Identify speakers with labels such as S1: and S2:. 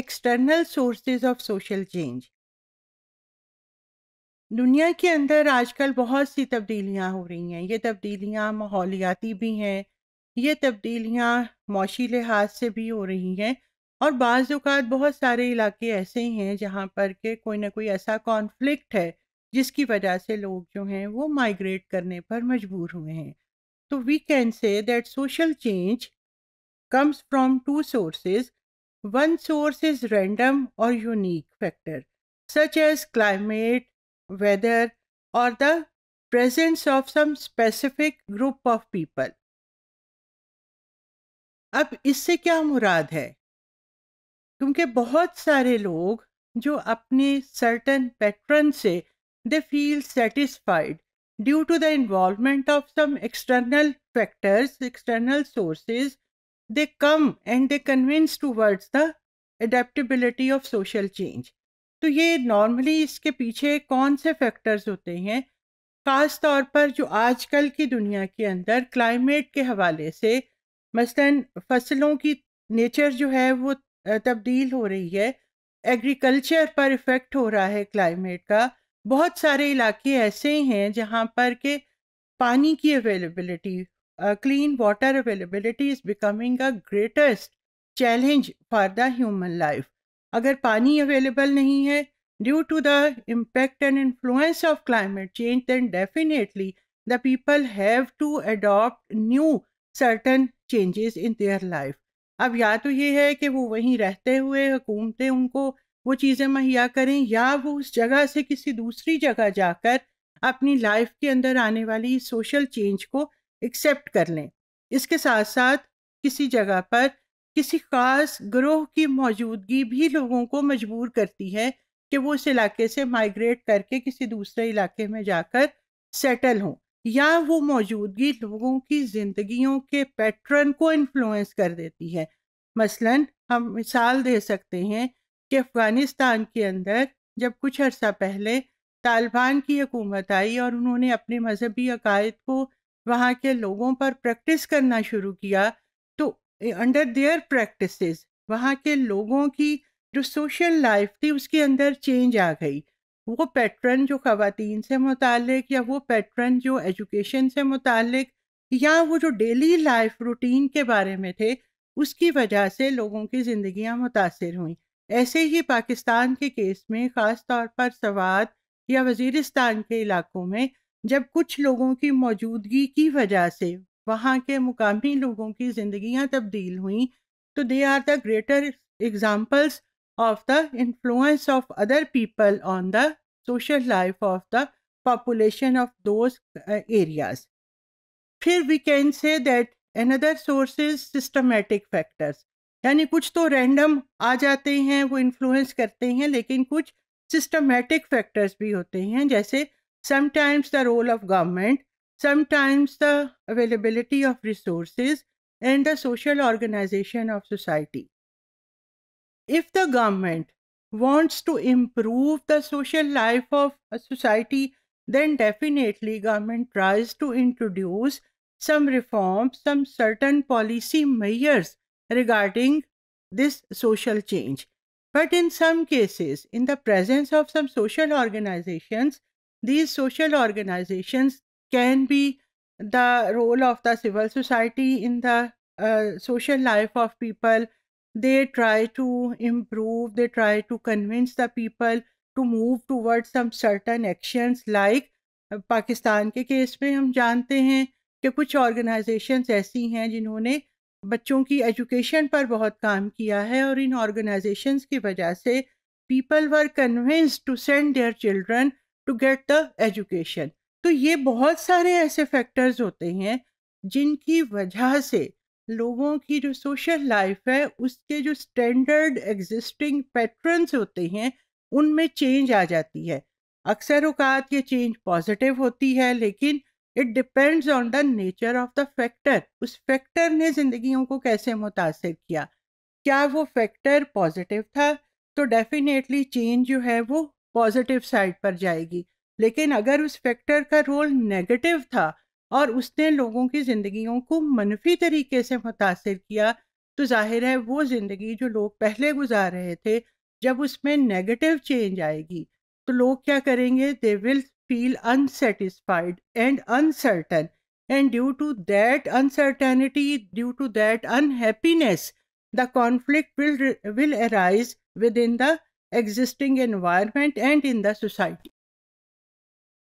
S1: External sources of social change दुनिया के अंदर आजकल बहुत सी तब्दीलियां हो रही हैं ये तब्दीलियां माहौलियाती भी हैं ये तब्दीलियां मौशी लिहाज से भी हो रही हैं और बाज़ात बहुत सारे इलाके ऐसे हैं जहाँ पर के कोई ना कोई ऐसा कॉन्फ्लिक्ट है जिसकी वजह से लोग जो हैं वो माइग्रेट करने पर मजबूर हुए हैं तो we can say that social change comes from two sources One source is random or unique factor, such as climate, weather, or the presence of some specific group of people. अब इससे क्या मुराद है क्योंकि बहुत सारे लोग जो अपने सर्टन पैटर्न से they feel satisfied due to the involvement of some external factors external sources They come and they convince towards the adaptability of social change. तो ये नॉर्मली इसके पीछे कौन से फैक्टर्स होते हैं ख़ास तौर पर जो आजकल की दुनिया के अंदर क्लाइमेट के हवाले से मसलन फसलों की नेचर जो है वो तब्दील हो रही है एग्रीकल्चर पर इफ़ेक्ट हो रहा है क्लाइमेट का बहुत सारे इलाके ऐसे हैं जहाँ पर के पानी की availability clean water water is becoming becoming greatest challenge for the human life अगर पानी अवेलेबल नहीं है due to the impact and influence of climate change then definitely the people have to adopt new certain changes in their life अब या तो ये है कि वो वहीं रहते हुए हुकूमतें उनको वो चीज़ें मुहैया करें या वो उस जगह से किसी दूसरी जगह जाकर अपनी लाइफ के अंदर आने वाली सोशल चेंज को एक्सेप्ट कर लें इसके साथ साथ किसी जगह पर किसी खास ग्रोह की मौजूदगी भी लोगों को मजबूर करती है कि वो उस इलाके से माइग्रेट करके किसी दूसरे इलाके में जाकर सेटल हों या वो मौजूदगी लोगों की जिंदगियों के पैटर्न को इन्फ्लुएंस कर देती है मसलन हम मिसाल दे सकते हैं कि अफ़गानिस्तान के अंदर जब कुछ अर्सा पहले तालिबान की हुकूमत आई और उन्होंने अपने मजहबी अकायद को वहाँ के लोगों पर प्रैक्टिस करना शुरू किया तो अंडर देयर प्रैक्टिस वहाँ के लोगों की जो सोशल लाइफ थी उसके अंदर चेंज आ गई वो पैटर्न जो खातन से मुतक या वो पैटर्न जो एजुकेशन से मुतक या वो जो डेली लाइफ रूटीन के बारे में थे उसकी वजह से लोगों की ज़िंदियाँ मुतासर हुई ऐसे ही पाकिस्तान के केस में ख़ास तौर पर सवाद या वजीरस्तान के इलाकों में जब कुछ लोगों की मौजूदगी की वजह से वहाँ के मुकामी लोगों की जिंदगियाँ तब्दील हुई तो they are the greater examples of the influence of other people on the social life of the population of those areas फिर we can say that another source systematic factors यानी कुछ तो रैंडम आ जाते हैं वो इन्फ्लुएंस करते हैं लेकिन कुछ सिस्टमेटिक फैक्टर्स भी होते हैं जैसे sometimes the role of government, sometimes the availability of resources, and the social organization of society. If the government wants to improve the social life of a society, then definitely government tries to introduce some reforms, some certain policy measures regarding this social change. But in some cases, in the presence of some social organizations, These social organizations can be the role of the civil society in the uh, social life of people. They try to improve, they try to convince the people to move towards some certain actions like Pakistan के case में हम जानते हैं कि कुछ organisations ऐसी हैं जिन्होंने बच्चों की एजुकेशन पर बहुत काम किया है और इन ऑर्गेनाइजेशंस की वजह से people were convinced to send their children to get the education तो ये बहुत सारे ऐसे फैक्टर्स होते हैं जिनकी वजह से लोगों की जो सोशल लाइफ है उसके जो स्टैंडर्ड एग्जिस्टिंग पैटर्न्स होते हैं उनमें चेंज आ जाती है अक्सर अवकात ये चेंज पॉजिटिव होती है लेकिन it depends on the nature of the factor उस फैक्टर ने जिंदगियों को कैसे मुतासर किया क्या वो फैक्टर पॉजिटिव था तो डेफिनेटली चेंज जो है वो पॉजिटिव साइड पर जाएगी लेकिन अगर उस फैक्टर का रोल नेगेटिव था और उसने लोगों की ज़िंदगियों को मनफी तरीके से मुतासर किया तो जाहिर है वो ज़िंदगी जो लोग पहले गुजार रहे थे जब उसमें नेगेटिव चेंज आएगी तो लोग क्या करेंगे they will feel unsatisfied and uncertain and due to that uncertainty due to that unhappiness the conflict will arise within the existing environment and in the society.